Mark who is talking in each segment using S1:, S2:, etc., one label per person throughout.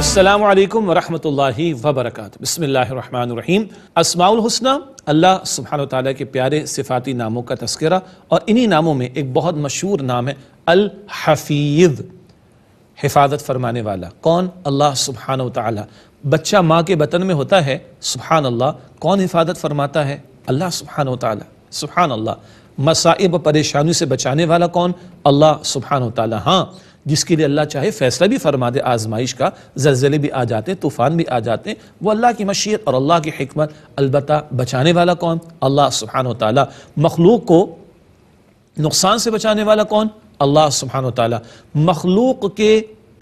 S1: السلام علیکم ورحمۃ اللہ وبرکاتہ بسم اللہ الرحمن الرحیم اسماع الحسنہ اللہ سبحانہ وتعالی کے پیارے صفاتی ناموں کا تذکرہ اور انہی ناموں میں ایک بہت مشہور نام ہے الحفیظ حفاظت فرمانے والا کون اللہ سبحانہ وتعالی بچہ ماں کے بطن میں ہوتا ہے سبحان اللہ کون حفاظت فرماتا ہے اللہ سبحانہ وتعالی سبحان اللہ مسائب پریشانی سے بچانے والا کون اللہ سبحانہ وتعالی ہاں جس کے لیے اللہ چاہے فیصلہ بھی فرما دے آزمائش کا زلزلے بھی آ جاتے طوفان بھی آ جاتے وہ اللہ کی مشیر اور اللہ کی حکمت البتہ بچانے والا کون اللہ سبحانہ و مخلوق کو نقصان سے بچانے والا کون اللہ سبحانہ و مخلوق کے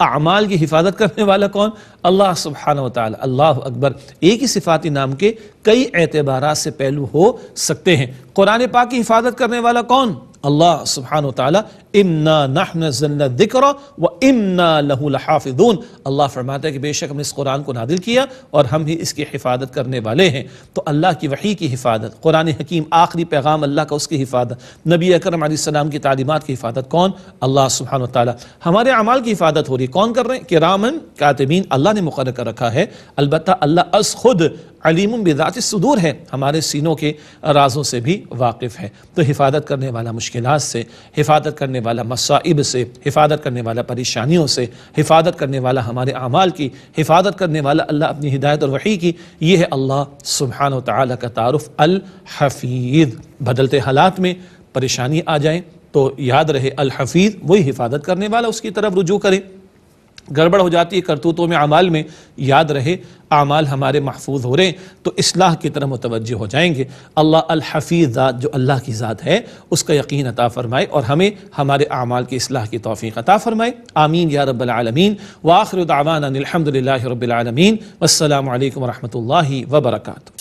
S1: اعمال کی حفاظت کرنے والا کون اللہ سبحانہ و اللہ اکبر ایک ہی صفاتی نام کے کئی اعتبارات سے پہلو ہو سکتے ہیں قرآن پاک کی حفاظت کرنے والا کون اللہ سبحانہ و تعالیٰ امن ذکر و امنا لہو لحافظون اللہ فرماتا ہے کہ بے شک ہم نے اس قرآن کو نادل کیا اور ہم ہی اس کی حفاظت کرنے والے ہیں تو اللہ کی وحی کی حفاظت قرآن حکیم آخری پیغام اللہ کا اس کی حفاظت نبی اکرم علیہ السلام کی تعلیمات کی حفاظت کون اللہ سبحانہ و تعالیٰ ہمارے اعمال کی حفاظت ہو رہی ہے کون کر رہے ہیں کہ رامن اللہ نے مقرر کر رکھا ہے البتہ اللہ از خود علیم بذات صدور ہے ہمارے سینوں کے رازوں سے بھی واقف ہے تو حفاظت کرنے والا مشکلات سے حفاظت کرنے والا مصائب سے حفاظت کرنے والا پریشانیوں سے حفاظت کرنے والا ہمارے اعمال کی حفاظت کرنے والا اللہ اپنی ہدایت اور وحی کی یہ ہے اللہ سبحانہ و کا تعارف الحفیظ بدلتے حالات میں پریشانی آ جائیں تو یاد رہے الحفیظ وہی حفاظت کرنے والا اس کی طرف رجوع کرے گڑبڑ ہو جاتی ہے کرتوتوں میں اعمال میں یاد رہے اعمال ہمارے محفوظ ہو رہے ہیں تو اصلاح کی طرح متوجہ ہو جائیں گے اللہ الحفیظ ذات جو اللہ کی ذات ہے اس کا یقین عطا فرمائے اور ہمیں ہمارے اعمال کی اصلاح کی توفیق عطا فرمائے آمین یا رب العالمین وآخر دعوانا الحمدللہ الحمد للہ رب العالمین والسلام علیکم ورحمت اللہ وبرکاتہ